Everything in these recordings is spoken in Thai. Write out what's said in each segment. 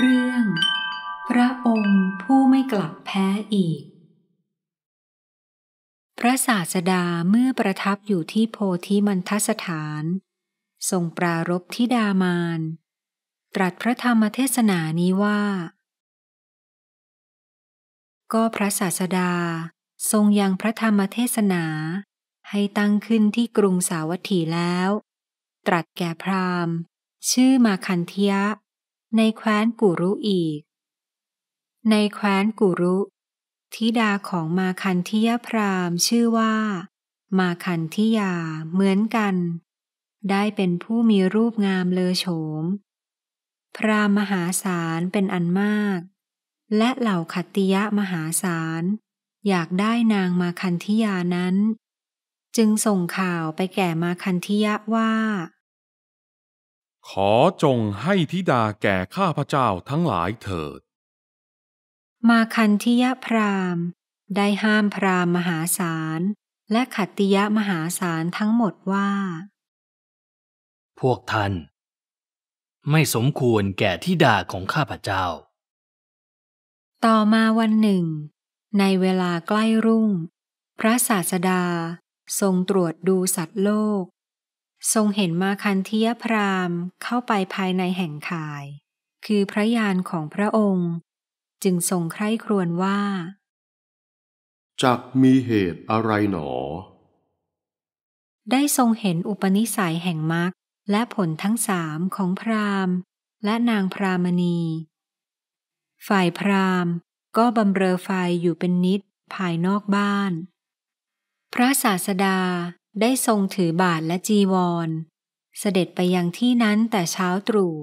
เรื่อง พระองค์ผู้ไม่กลับแพ้อีก พระศาสดาเมื่อประทับอยู่ที่โพธิมันทสถานทรงปรารบทิดามาน ตรัสพระธรรมเทศนานี้ว่า ก็พระศาสดาทรงยังพระธรรมเทศนา ให้ตั้งขึ้นที่กรุงสาวัตถีแล้ว ตรัสแก่พราหมณ์ ชื่อมาคันเทียในแคว้นกุรุอีก ในแคว้นกุรุ ธิดาของมาคันธิยพรามชื่อว่า มาคันธิยาเหมือนกันได้เป็นผู้มีรูปงามเลอโฉม พรามมหาศาลเป็นอันมาก และเหล่าขัตติยะมหาศาลอยากได้นางมาคันธิยานั้น จึงส่งข่าวไปแก่มาคันธิยะว่าขอจงให้ธิดาแก่ข้าพเจ้าทั้งหลายเถิด มาคันธิยะพรามได้ห้ามพรามมหาศาล และขัตติยะมหาศาลทั้งหมดว่า พวกท่าน ไม่สมควรแก่ธิดาของข้าพเจ้า ต่อมาวันหนึ่ง ในเวลาใกล้รุ่ง พระศาสดาทรงตรวจดูสัตว์โลกทรงเห็นมาคันธียพราหม์เข้าไปภายในแห่งข่าย คือพระยานของพระองค์ จึงทรงใคร่ครวญว่า จักมีเหตุอะไรหนอ ได้ทรงเห็นอุปนิสัยแห่งมรรคและผลทั้งสามของพราหม์และนางพรามณี ฝ่ายพราหม์ก็บำเรอไฟอยู่เป็นนิดภายนอกบ้าน พระศาสดาได้ทรงถือบาทและจีวร เสด็จไปยังที่นั้นแต่เช้าตรู่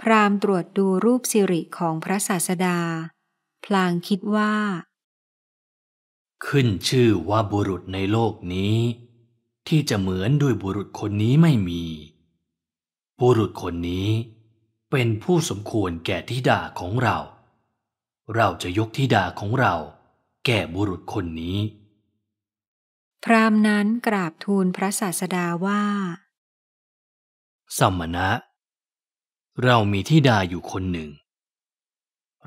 พราหมณ์ตรวจดูรูปสิริของพระศาสดา พลางคิดว่า ขึ้นชื่อว่าบุรุษในโลกนี้ ที่จะเหมือนด้วยบุรุษคนนี้ไม่มี บุรุษคนนี้เป็นผู้สมควรแก่ทิดาของเรา เราจะยกทิดาของเราแก่บุรุษคนนี้พรามนั้นกราบทูลพระศาสดาว่า สมมณะเรามีที่ดาอยู่คนหนึ่ง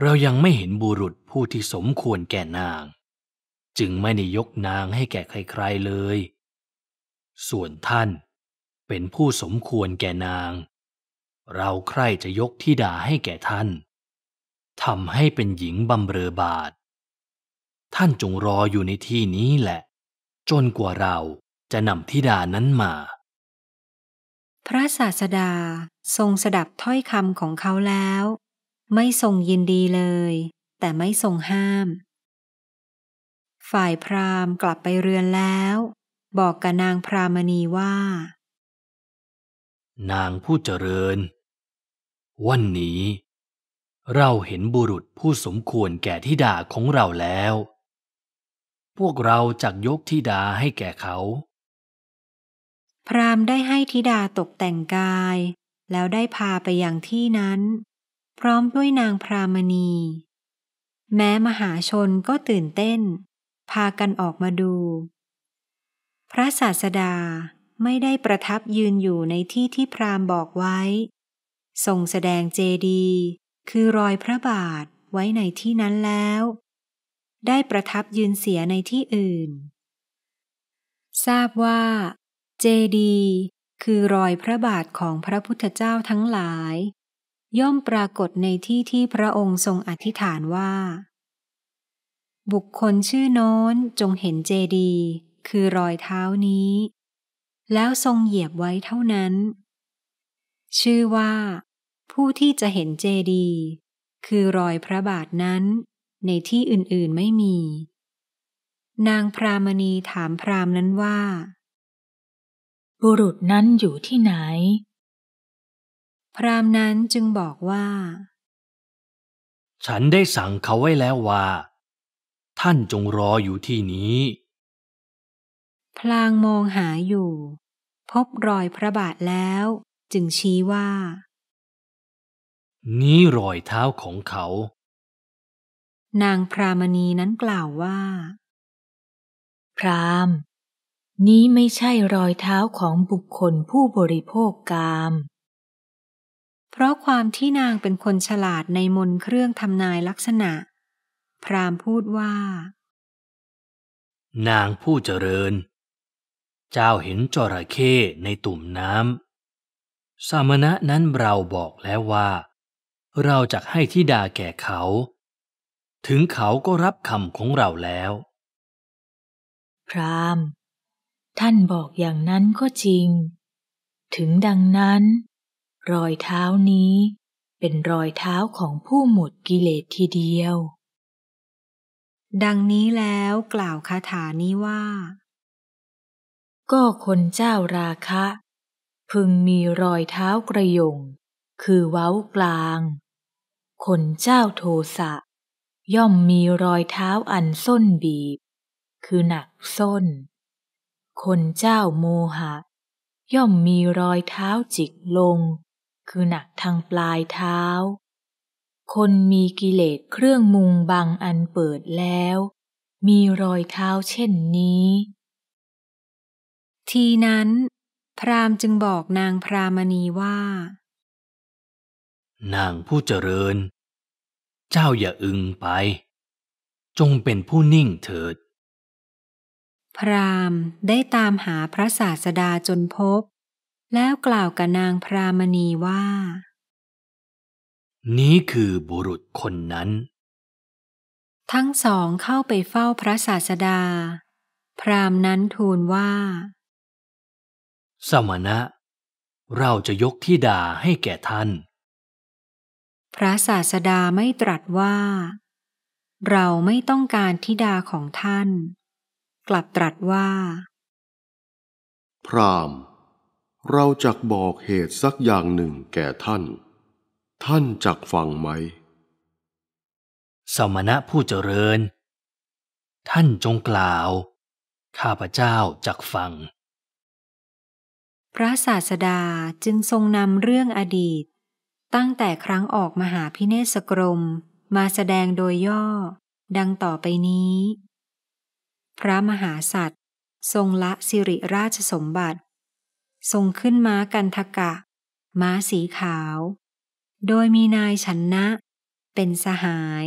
เรายังไม่เห็นบุรุษผู้ที่สมควรแก่นาง จึงไม่ได้ยกนางให้แก่ใคร ๆเลย ส่วนท่านเป็นผู้สมควรแก่นาง เราใครจะยกที่ดาให้แก่ท่าน ทำให้เป็นหญิงบำเรอบาทท่านจงรออยู่ในที่นี้แหละจนกว่าเราจะนำธิดานั้นมา พระศาสดาทรงสดับถ้อยคำของเขาแล้ว ไม่ทรงยินดีเลยแต่ไม่ทรงห้าม ฝ่ายพราหมณ์กลับไปเรือนแล้ว บอกกับนางพรามณีว่า นางผู้เจริญ วันนี้เราเห็นบุรุษผู้สมควรแก่ทิดาของเราแล้วพวกเราจักยกธิดาให้แก่เขา พรามได้ให้ธิดาตกแต่งกาย แล้วได้พาไปยังที่นั้น พร้อมด้วยนางพรามณี แม้มหาชนก็ตื่นเต้น พากันออกมาดู พระศาสดาไม่ได้ประทับยืนอยู่ในที่ที่พรามบอกไว้ทรงแสดงเจดีคือรอยพระบาทไว้ในที่นั้นแล้วได้ประทับยืนเสียในที่อื่น ทราบว่าเจดีคือรอยพระบาทของพระพุทธเจ้าทั้งหลาย ย่อมปรากฏในที่ที่พระองค์ทรงอธิษฐานว่า บุคคลชื่อโน้นจงเห็นเจดีคือรอยเท้านี้ แล้วทรงเหยียบไว้เท่านั้น ชื่อว่า ผู้ที่จะเห็นเจดีคือรอยพระบาทนั้นในที่อื่นๆไม่มี นางพรามณีถามพรามนั้นว่า บุรุษนั้นอยู่ที่ไหน พรามนั้นจึงบอกว่า ฉันได้สั่งเขาไว้แล้วว่า ท่านจงรออยู่ที่นี้ พลางมองหาอยู่ พบรอยพระบาทแล้วจึงชี้ว่านี้รอยเท้าของเขานางพรามณีนั้นกล่าวว่า พราม นี้ไม่ใช่รอยเท้าของบุคคลผู้บริโภคกามเพราะความที่นางเป็นคนฉลาดในมนเครื่องทำนายลักษณะ พรามพูดว่า นางผู้เจริญ เจ้าเห็นจระเข้ในตุ่มน้ำสามณะนั้นเราบอกแล้วว่า เราจะให้ทิดาแก่เขาถึงเขาก็รับคำของเราแล้ว พรามท่านบอกอย่างนั้นก็จริง ถึงดังนั้น รอยเท้านี้เป็นรอยเท้าของผู้หมดกิเลสทีเดียว ดังนี้แล้วกล่าวคาถานี้ว่า ก็คนเจ้าราคะ พึงมีรอยเท้ากระยงคือเว้ากลาง คนเจ้าโทสะย่อมมีรอยเท้าอันส้นบีบ คือหนักส้น คนเจ้าโมหะ ย่อมมีรอยเท้าจิกลง คือหนักทางปลายเท้า คนมีกิเลสเครื่องมุงบังอันเปิดแล้ว มีรอยเท้าเช่นนี้ ทีนั้น พรามจึงบอกนางพรามณีว่า นางผู้เจริญเจ้าอย่าอึงไป จงเป็นผู้นิ่งเถิด พรามได้ตามหาพระศาสดาจนพบ แล้วกล่าวกับนางพรามณีว่า นี้คือบุรุษคนนั้น ทั้งสองเข้าไปเฝ้าพระศาสดา พรามนั้นทูลว่า สมณะ เราจะยกที่ดาให้แก่ท่านพระศาสดาไม่ตรัสว่า เราไม่ต้องการทิดาของท่าน กลับตรัสว่า พรามเราจักบอกเหตุสักอย่างหนึ่งแก่ท่าน ท่านจักฟังไหม สมณะผู้เจริญ ท่านจงกล่าว ข้าพเจ้าจักฟัง พระศาสดาจึงทรงนำเรื่องอดีตตั้งแต่ครั้งออกมหาพิเนศกรมมาแสดงโดยย่อดังต่อไปนี้ พระมหาสัตว์ทรงละสิริราชสมบัติ ทรงขึ้นม้ากันทกะ ม้าสีขาว โดยมีนายชนนะเป็นสหาย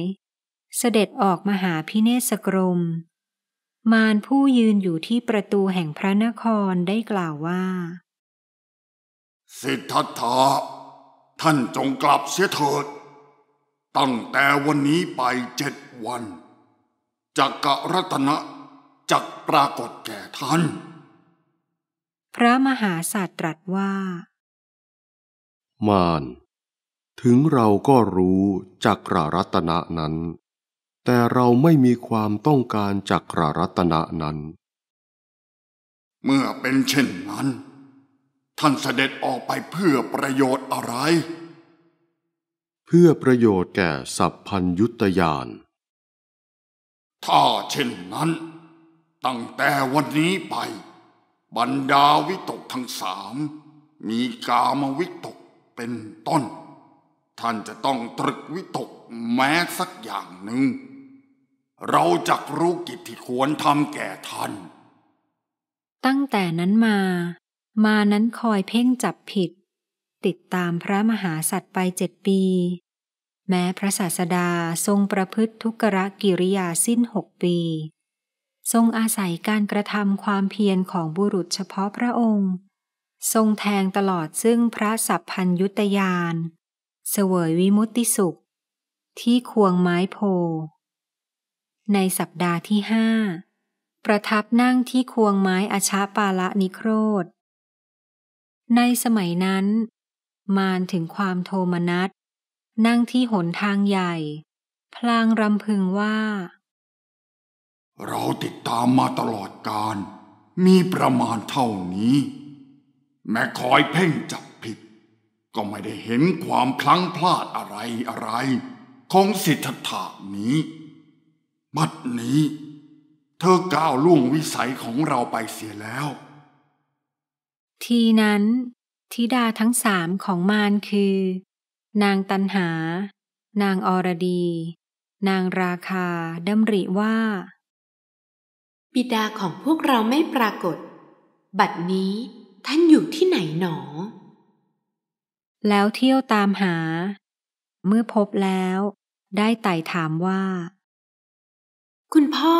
เสด็จออกมหาพิเนศกรม มารผู้ยืนอยู่ที่ประตูแห่งพระนครได้กล่าวว่า สิทธัตถะท่านจงกลับเสียเถิดตั้งแต่วันนี้ไปเจ็ดวันจักรรัตนะจักปรากฏแก่ท่าน พระมหาศาสตรัสว่า มานถึงเราก็รู้จักรรัตนะนั้น แต่เราไม่มีความต้องการจักรรัตนะนั้น เมื่อเป็นเช่นนั้นท่านเสด็จออกไปเพื่อประโยชน์อะไร เพื่อประโยชน์แก่สัพพัญยุตยาน ถ้าเช่นนั้น ตั้งแต่วันนี้ไป บรรดาวิตกทั้งสาม มีกามวิตกเป็นต้น ท่านจะต้องตรึกวิตกแม้สักอย่างหนึ่ง เราจะรู้กิจที่ควรทำแก่ท่าน ตั้งแต่นั้นมามานั้นคอยเพ่งจับผิด ติดตามพระมหาสัตว์ไปเจ็ดปี แม้พระศาสดาทรงประพฤติทุกรกิริยาสิ้นหกปี ทรงอาศัยการกระทำความเพียรของบุรุษเฉพาะพระองค์ ทรงแทงตลอดซึ่งพระสัพพัญยุตยาน เสวยวิมุตติสุข ที่ควงไม้โพในสัปดาห์ที่ห้าประทับนั่งที่ควงไม้อชาปาละนิโครธในสมัยนั้น มารถึงความโทมนัสนั่งที่หนทางใหญ่ พลางรำพึงว่า เราติดตามมาตลอดการมีประมาณเท่านี้ แม้คอยเพ่งจับผิด ก็ไม่ได้เห็นความคลั้งพลาดอะไรอะไร ของสิทธัตถานี้ บัดนี้ เธอก้าวล่วงวิสัยของเราไปเสียแล้วทีนั้นธิดาทั้งสามของมารคือ นางตันหา นางอรดี นางราคาดำริว่าบิดาของพวกเราไม่ปรากฏ บัดนี้ท่านอยู่ที่ไหนหนอ แล้วเที่ยวตามหา เมื่อพบแล้วได้ไต่ถามว่า คุณพ่อ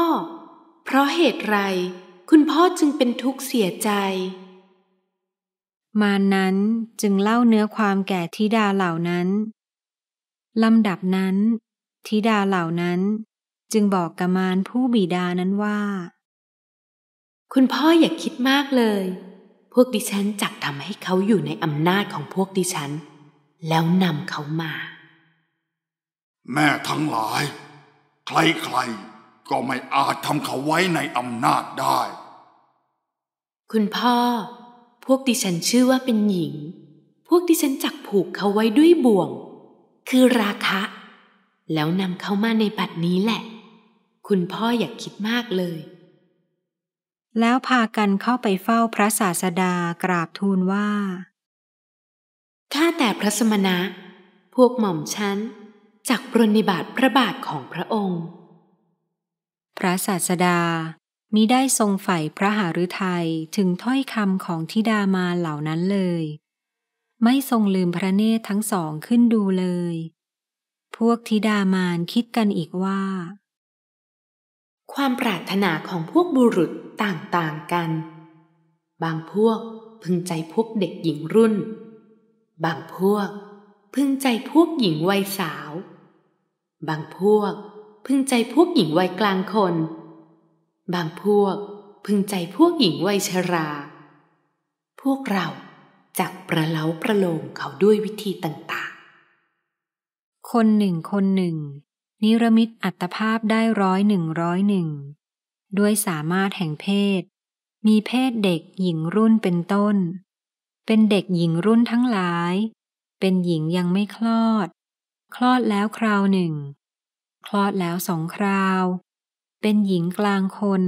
เพราะเหตุไร คุณพ่อจึงเป็นทุกข์เสียใจมานั้นจึงเล่าเนื้อความแก่ธิดาเหล่านั้น ลำดับนั้นธิดาเหล่านั้นจึงบอกกับมารผู้บิดานั้นว่า คุณพ่ออย่าคิดมากเลย พวกดิฉันจักทำให้เขาอยู่ในอำนาจของพวกดิฉัน แล้วนำเขามา แม่ทั้งหลาย ใครๆก็ไม่อาจทำเขาไว้ในอำนาจได้ คุณพ่อพวกดิฉันชื่อว่าเป็นหญิง พวกดิฉันจักผูกเขาไว้ด้วยบ่วง คือราคะ แล้วนำเขามาในบัดนี้แหละ คุณพ่ออย่าคิดมากเลย แล้วพากันเข้าไปเฝ้าพระศาสดากราบทูลว่า ข้าแต่พระสมณะ พวกหม่อมฉันจักปรนิบาตพระบาทของพระองค์ พระศาสดามิได้ทรงใฝ่พระหฤทัย ถึงถ้อยคำของทิดามาเหล่านั้นเลย ไม่ทรงลืมพระเนตรทั้งสองขึ้นดูเลย พวกทิดามานคิดกันอีกว่า ความปรารถนาของพวกบุรุษต่างๆกัน บางพวกพึงใจพวกเด็กหญิงรุ่น บางพวก พึงใจพวกหญิงวัยสาว บางพวกพึงใจพวกหญิงวัยกลางคนบางพวกพึงใจพวกหญิงวัยชรา พวกเราจักประเล้าประโลมเขาด้วยวิธีต่างๆ คนหนึ่งคนหนึ่ง นิรมิตอัตภาพได้ร้อยหนึ่งร้อยหนึ่งด้วยสามารถแห่งเพศ มีเพศเด็กหญิงรุ่นเป็นต้น เป็นเด็กหญิงรุ่นทั้งหลาย เป็นหญิงยังไม่คลอด คลอดแล้วคราวหนึ่ง คลอดแล้วสองคราวเป็นหญิงกลางคน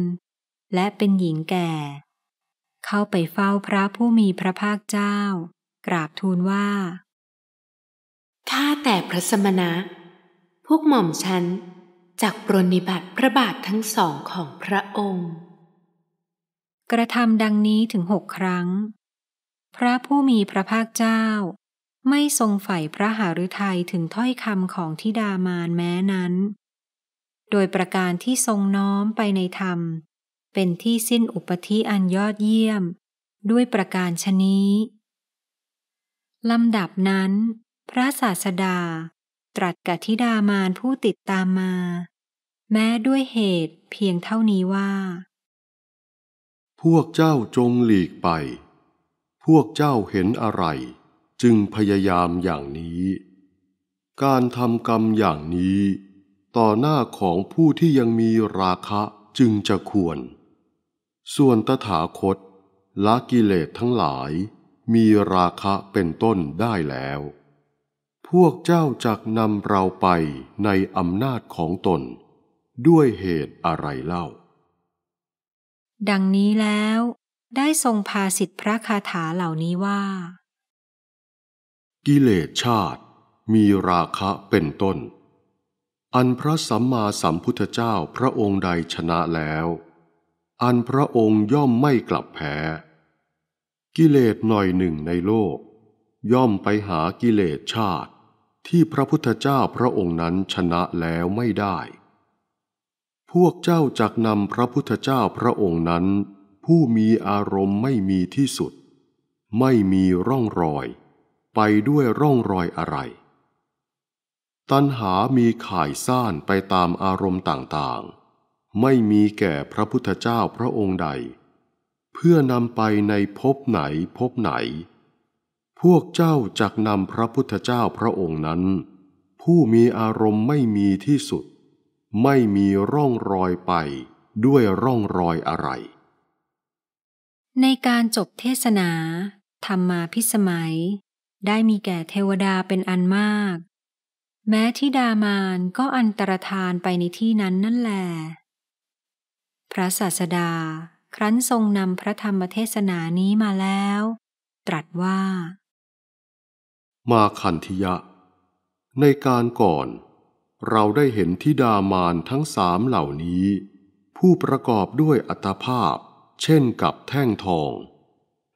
และเป็นหญิงแก่ เข้าไปเฝ้าพระผู้มีพระภาคเจ้า กราบทูลว่าข้าแต่พระสมณะ พวกหม่อมฉัน จากปรนิบัติพระบาททั้งสองของพระองค์ กระทำดังนี้ถึงหกครั้ง พระผู้มีพระภาคเจ้า ไม่ทรงใฝ่พระหฤทัยถึงถ้อยคำของทิดามานแม้นั้นโดยประการที่ทรงน้อมไปในธรรม เป็นที่สิ้นอุปธิอันยอดเยี่ยมด้วยประการชนี้ลำดับนั้น พระศาสดา ตรัสกับธิดามานผู้ติดตามมา แม้ด้วยเหตุเพียงเท่านี้ว่า พวกเจ้าจงหลีกไป พวกเจ้าเห็นอะไร จึงพยายามอย่างนี้ การทำกรรมอย่างนี้ต่อหน้าของผู้ที่ยังมีราคะจึงจะควร ส่วนตถาคตละกิเลสทั้งหลาย มีราคะเป็นต้นได้แล้ว พวกเจ้าจักนำเราไปในอำนาจของตน ด้วยเหตุอะไรเล่า ดังนี้แล้วได้ทรงพาสิทธิพระคาถาเหล่านี้ว่า กิเลสชาติมีราคะเป็นต้นอันพระสัมมาสัมพุทธเจ้าพระองค์ใดชนะแล้ว อันพระองค์ย่อมไม่กลับแพ้กิเลสหน่อยหนึ่งในโลก ย่อมไปหากิเลสชาติที่พระพุทธเจ้าพระองค์นั้นชนะแล้วไม่ได้ พวกเจ้าจักนำพระพุทธเจ้าพระองค์นั้น ผู้มีอารมณ์ไม่มีที่สุด ไม่มีร่องรอยไปด้วยร่องรอยอะไรตัณหามีข่ายซ่านไปตามอารมณ์ต่างๆ ไม่มีแก่พระพุทธเจ้าพระองค์ใด เพื่อนำไปในภพไหน ภพไหน พวกเจ้าจักนำพระพุทธเจ้าพระองค์นั้น ผู้มีอารมณ์ไม่มีที่สุด ไม่มีร่องรอยไปด้วยร่องรอยอะไร ในการจบเทศนา ธรรมมาพิสมัย ได้มีแก่เทวดาเป็นอันมากแม้ที่ดามานก็อันตรธานไปในที่นั้นนั่นแล พระศาสดาครั้นทรงนำพระธรรมเทศนานี้มาแล้ว ตรัสว่า มาคันธิยะ ในการก่อนเราได้เห็นทิดามานทั้งสามเหล่านี้ ผู้ประกอบด้วยอัตภาพเช่นกับแท่งทอง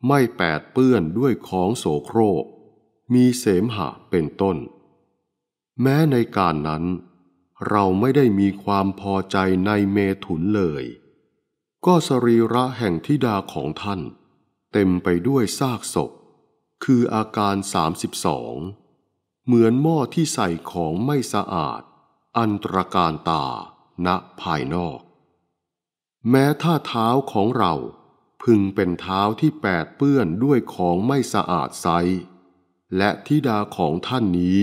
ไม่แปดเปื้อนด้วยของโสโครก มีเสมหะเป็นต้นแม้ในการนั้น เราไม่ได้มีความพอใจในเมถุนเลย ก็สรีระแห่งทิดาของท่าน เต็มไปด้วยซากศพ คืออาการ 32เหมือนหม้อที่ใส่ของไม่สะอาด อันตรการตาณภายนอก แม้ท่าเท้าของเราพึงเป็นเท้าที่แปดเปื้อนด้วยของไม่สะอาดไซและทิดาของท่านนี้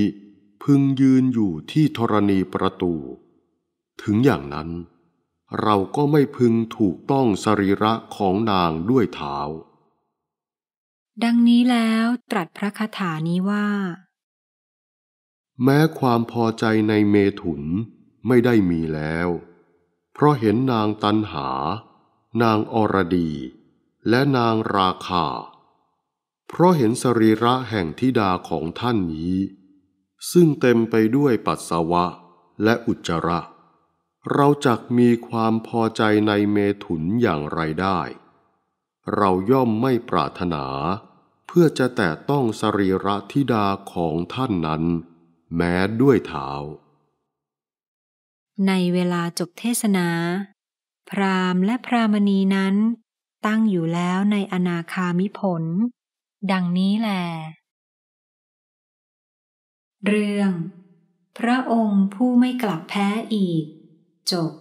พึงยืนอยู่ที่ธรณีประตู ถึงอย่างนั้น เราก็ไม่พึงถูกต้องสรีระของนางด้วยเท้า ดังนี้แล้วตรัสพระคาถานี้ว่า แม้ความพอใจในเมถุนไม่ได้มีแล้ว เพราะเห็นนางตันหา นางอรดี และนางราคา เพราะเห็นสรีระแห่งทิดาของท่านนี้ซึ่งเต็มไปด้วยปัสสาวะและอุจจาระ เราจักมีความพอใจในเมถุนอย่างไรได้ เราย่อมไม่ปรารถนา เพื่อจะแต่ต้องสรีระธิดาของท่านนั้นแม้ด้วยเท้า ในเวลาจบเทศนา พรามและพรามณีนั้น ตั้งอยู่แล้วในอนาคามิผล ดังนี้แหละเรื่อง พระองค์ผู้ไม่กลับแพ้อีก จบ